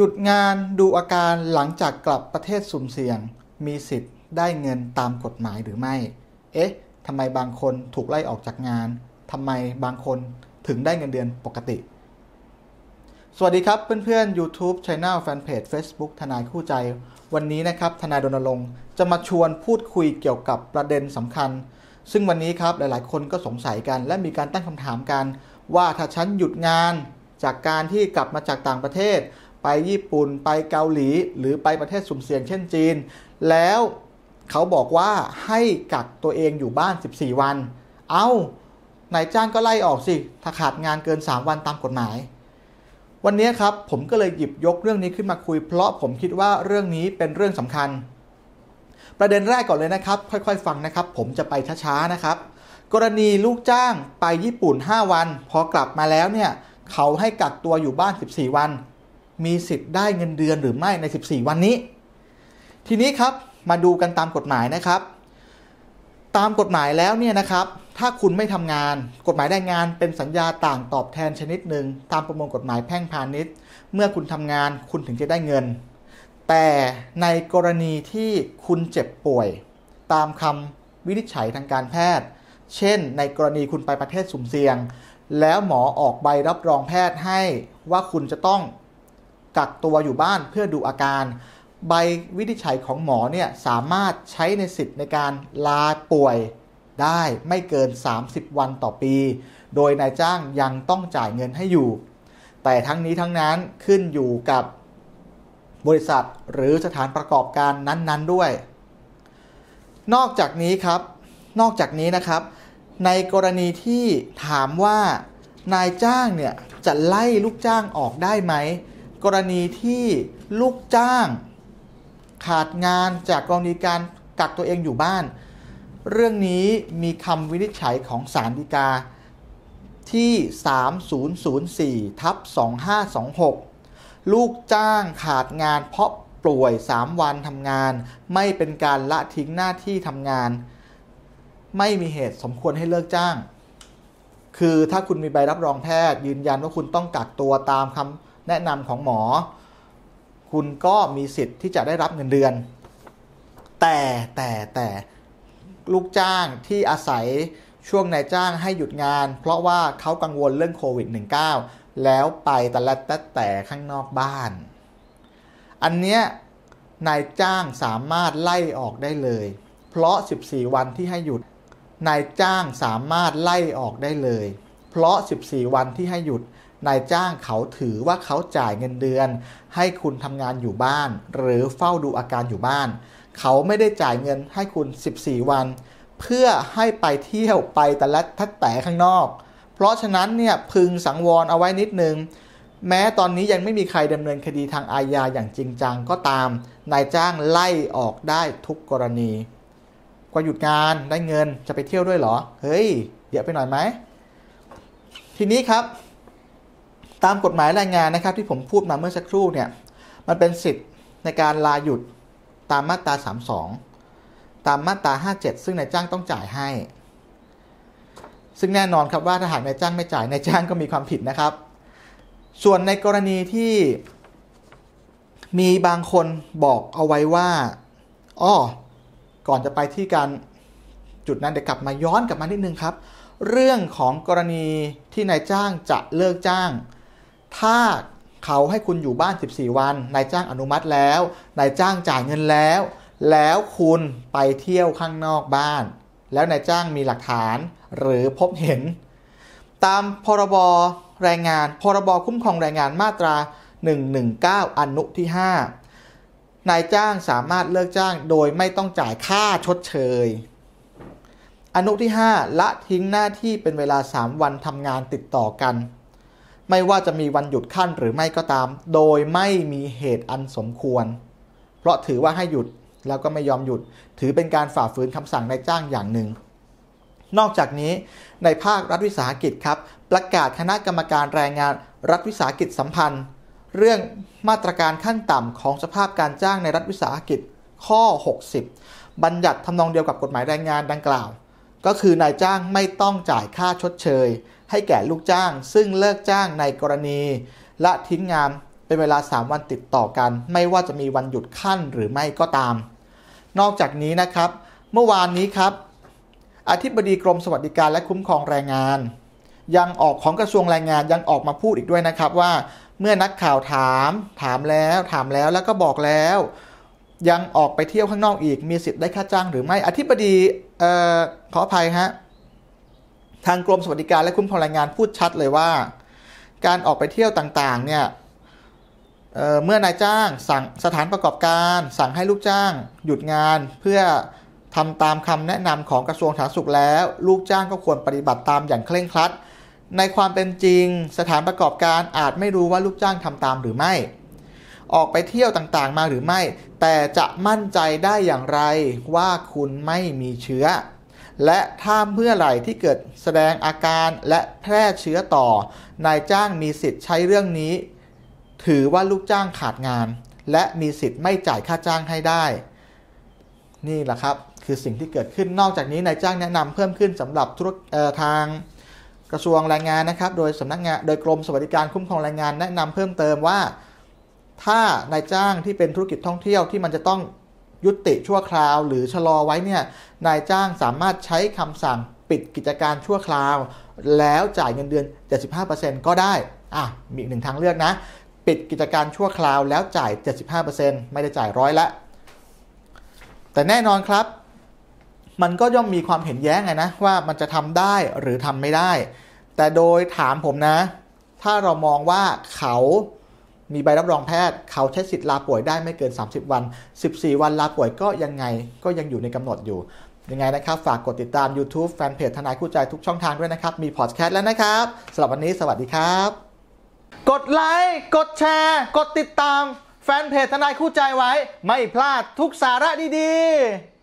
หยุดงานดูอาการหลังจากกลับประเทศสุ่มเสี่ยง มีสิทธิ์ได้เงินตามกฎหมายหรือไม่ เอ๊ะ ทำไมบางคนถูกไล่ออกจากงาน ทำไมบางคนถึงได้เงินเดือนปกติ สวัสดีครับเพื่อนๆ YouTube Channel Fanpage Facebook ทนายคู่ใจ วันนี้นะครับทนายดนรงค์จะมาชวนพูดคุยเกี่ยวกับประเด็นสำคัญ ซึ่งวันนี้ครับหลายๆ คนก็สงสัยกันและมีการตั้งคำถามกัน ว่าถ้าฉันหยุดงานจากการที่กลับมาจากต่างประเทศไปญี่ปุ่นไปเกาหลี หรือไปประเทศสุ่มเสี่ยงเช่นจีน แล้วเขาบอกว่าให้กักตัวเองอยู่บ้าน 14 วัน เอา้านายจ้างก็ไล่ออกสิ ถ้าขาดงานเกิน 3 วันตามกฎหมาย วันนี้ครับผมก็เลยหยิบยกเรื่องนี้ขึ้นมาคุยเพราะผมคิดว่าเรื่องนี้เป็นเรื่องสำคัญ ประเด็นแรกก่อนเลยนะครับ ค่อยๆ ฟังนะครับ ผมจะไปช้าๆนะครับ กรณีลูกจ้างไปญี่ปุ่น 5 วันพอกลับมาแล้วเนี่ยเขาให้กักตัวอยู่บ้าน14วันมีสิทธิ์ได้เงินเดือนหรือไม่ใน 14 วันนี้ ทีนี้ครับมาดูกันตามกฎหมายนะครับ ตามกฎหมายแล้วเนี่ยนะครับ ถ้าคุณไม่ทำงานกฎหมายแรงงานเป็นสัญญาต่างตอบแทนชนิดหนึ่งตามประมวลกฎหมายแพ่งพาณิชย์ เมื่อคุณทำงานคุณถึงจะได้เงิน แต่ในกรณีที่คุณเจ็บป่วย ตามคำวินิจฉัยทางการแพทย์ เช่นในกรณีคุณไปประเทศสุ่มเสี่ยง แล้วหมอออกใบรับรองแพทย์ให้ว่าคุณจะต้องกักตัวอยู่บ้านเพื่อดูอาการ ใบวินิจฉัยของหมอเนี่ยสามารถใช้ในสิทธิ์ในการลาป่วยได้ ไม่เกิน 30 วันต่อปี โดยนายจ้างยังต้องจ่ายเงินให้อยู่ แต่ทั้งนี้ทั้งนั้นขึ้นอยู่กับบริษัทหรือสถานประกอบการนั้นๆด้วย นอกจากนี้ครับนอกจากนี้นะครับ ในกรณีที่ถามว่านายจ้างเนี่ย จะไล่ลูกจ้างออกได้ไหมกรณีที่ลูกจ้าง ขาดงานจากกรณีการกักตัวเองอยู่บ้าน เรื่องนี้มีคำวินิจฉัยของศาลฎีกา ที่ 3004 ทับ2526 ลูกจ้างขาดงานเพราะป่วย 3 วันทำงาน ไม่เป็นการละทิ้งหน้าที่ทำงาน ไม่มีเหตุสมควรให้เลิกจ้าง คือถ้าคุณมีใบรับรองแพทย์ยืนยันว่าคุณต้องกักตัวตามคำแนะนำของหมอ คุณก็มีสิทธิ์ที่จะได้รับเงินเดือน แต่แต่แต่ลูกจ้างที่อาศัยช่วงนายจ้างให้หยุดงานเพราะว่าเขากังวลเรื่องโควิด -19 แล้วไปแต่ละแต่แต่ข้างนอกบ้าน อันเนี้ยนายจ้างสามารถไล่ออกได้เลย เพราะ 14 วันที่ให้หยุดนายจ้างสามารถไล่ออกได้เลย เพราะ 14 วันที่ให้หยุดนายจ้างเขาถือว่าเขาจ่ายเงินเดือนให้คุณทำงานอยู่บ้าน หรือเฝ้าดูอาการอยู่บ้าน เขาไม่ได้จ่ายเงินให้คุณ 14 วัน เพื่อให้ไปเที่ยวไปแต่ละทัดแต่ข้างนอก เพราะฉะนั้นเนี่ยพึงสังวรเอาไว้นิดนึง แม้ตอนนี้ยังไม่มีใครดำเนินคดีทางอาญาอย่างจริงจังก็ตาม นายจ้างไล่ออกได้ทุกกรณี กว่าหยุดงานได้เงินจะไปเที่ยวด้วยเหรอเฮ้ยเยอะไปหน่อยไหมทีนี้ครับตามกฎหมายแรงงานนะครับที่ผมพูดมาเมื่อสักครู่เนี่ยมันเป็นสิทธิ์ในการลาหยุดตามมาตรา32ตามมาตรา57 ซึ่งนายจ้างต้องจ่ายให้ ซึ่งแน่นอนครับว่าถ้าหากนายจ้างไม่จ่ายนายจ้างก็มีความผิดนะครับ ส่วนในกรณีที่มีบางคนบอกเอาไว้ว่าอ้อก่อนจะไปที่การจุดนั้นเดี๋ยวกลับมาย้อนกลับมานิดนึงครับ เรื่องของกรณีที่นายจ้างจะเลิกจ้างถ้าเขาให้คุณอยู่บ้าน 14 วัน นายจ้างอนุมัติแล้ว นายจ้างจ่ายเงินแล้ว แล้วคุณไปเที่ยวข้างนอกบ้าน แล้วนายจ้างมีหลักฐานหรือพบเห็น ตามพรบแรงงานพรบคุ้มครองแรงงานมาตรา 119 อนุที่ 5 นายจ้างสามารถเลิกจ้างโดยไม่ต้องจ่ายค่าชดเชยอนุที่ 5 ละทิ้งหน้าที่เป็นเวลา 3 วันทำงานติดต่อกันไม่ว่าจะมีวันหยุดขั้นหรือไม่ก็ตาม โดยไม่มีเหตุอันสมควร เพราะถือว่าให้หยุดแล้วก็ไม่ยอมหยุดถือเป็นการฝ่าฝืนคำสั่งนายจ้างอย่างหนึ่ง นอกจากนี้ในภาครัฐวิสาหกิจครับ ประกาศคณะกรรมการแรงงานรัฐวิสาหกิจสัมพันธ์ เรื่องมาตรการขั้นต่ำของสภาพการจ้างในรัฐวิสาหกิจ ข้อ 60 บัญญัติทำนองเดียวกับกฎหมายแรงงานดังกล่าวก็คือนายจ้างไม่ต้องจ่ายค่าชดเชย ให้แก่ลูกจ้าง ซึ่งเลิกจ้างในกรณีละทิ้งงานเป็นเวลา 3 วันติดต่อกัน ไม่ว่าจะมีวันหยุดขั้นหรือไม่ก็ตาม นอกจากนี้นะครับเมื่อวานนี้ครับ อธิบดีกรมสวัสดิการและคุ้มครองแรงงาน ยังออกของกระทรวงแรงงานยังออกมาพูดอีกด้วยนะครับว่า เมื่อนักข่าวถาม ถามแล้ว ถามแล้วแล้วก็บอกแล้วยังออกไปเที่ยวข้างนอกอีกมีสิทธิ์ได้ค่าจ้างหรือไม่อธิบดีออขออภัยฮะ ทางกรมสวัสดิการและคุ้มครองแรงงานพูดชัดเลยว่า การออกไปเที่ยวต่างๆเนี่ยเเมื่อนายจ้างสั่งสถานประกอบการ สั่งให้ลูกจ้างหยุดงานเพื่อทำตามคำแนะนำของกระทรวงสาธารณสุขแล้ว ลูกจ้างก็ควรปฏิบัติตามอย่างเคร่งครัด ในความเป็นจริงสถานประกอบการอาจไม่รู้ว่าลูกจ้างทำตามหรือไม่ออกไปเที่ยวต่างๆ มาหรือไม่ แต่จะมั่นใจได้อย่างไรว่าคุณไม่มีเชื้อ และถ้าเมื่อไหร่ที่เกิดแสดงอาการและแพร่เชื้อต่อ นายจ้างมีสิทธิ์ใช้เรื่องนี้ ถือว่าลูกจ้างขาดงาน และมีสิทธิ์ไม่จ่ายค่าจ้างให้ได้ นี่แหละครับคือสิ่งที่เกิดขึ้น นอกจากนี้นายจ้างแนะนำเพิ่มขึ้นสำหรับธุรทางกระทรวงแรงงานนะครับ โดยสำนักงาน โดยกรมสวัสดิการคุ้มครองแรงงานแนะนำเพิ่มเติมว่าถ้านายจ้างที่เป็นธุรกิจท่องเที่ยวที่มันจะต้องยุติชั่วคราว หรือชะลอไว้เนี่ย นายจ้างสามารถใช้คำสั่งปิดกิจการชั่วคราว แล้วจ่ายเงินเดือน 75%ก็ได้อ่ะมีหนึ่งทางเลือกนะ ปิดกิจการชั่วคราว แล้วจ่าย 75%ไม่ได้จ่ายร้อยละแต่แน่นอนครับ มันก็ย่อมมีความเห็นแย้งไงนะ ว่ามันจะทำได้หรือทำไม่ได้ แต่โดยถามผมนะ ถ้าเรามองว่าเขามีใบรับรองแพทย์ เขาใช้สิทธิ์ลาป่วยได้ไม่เกิน 30 วัน 14 วันลาป่วยก็ยังไงก็ยังอยู่ในกำหนดอยู่ ยังไงนะครับ ฝากกดติดตาม YouTube แฟนเพจทนายคู่ใจทุกช่องทางด้วยนะครับ มีพอดแคสต์แล้วนะครับสำหรับวันนี้สวัสดีครับ กดไลค์กดแชร์ กดติดตามแฟนเพจทนายคู่ใจไว้ ไม่พลาดทุกสาระดี ๆ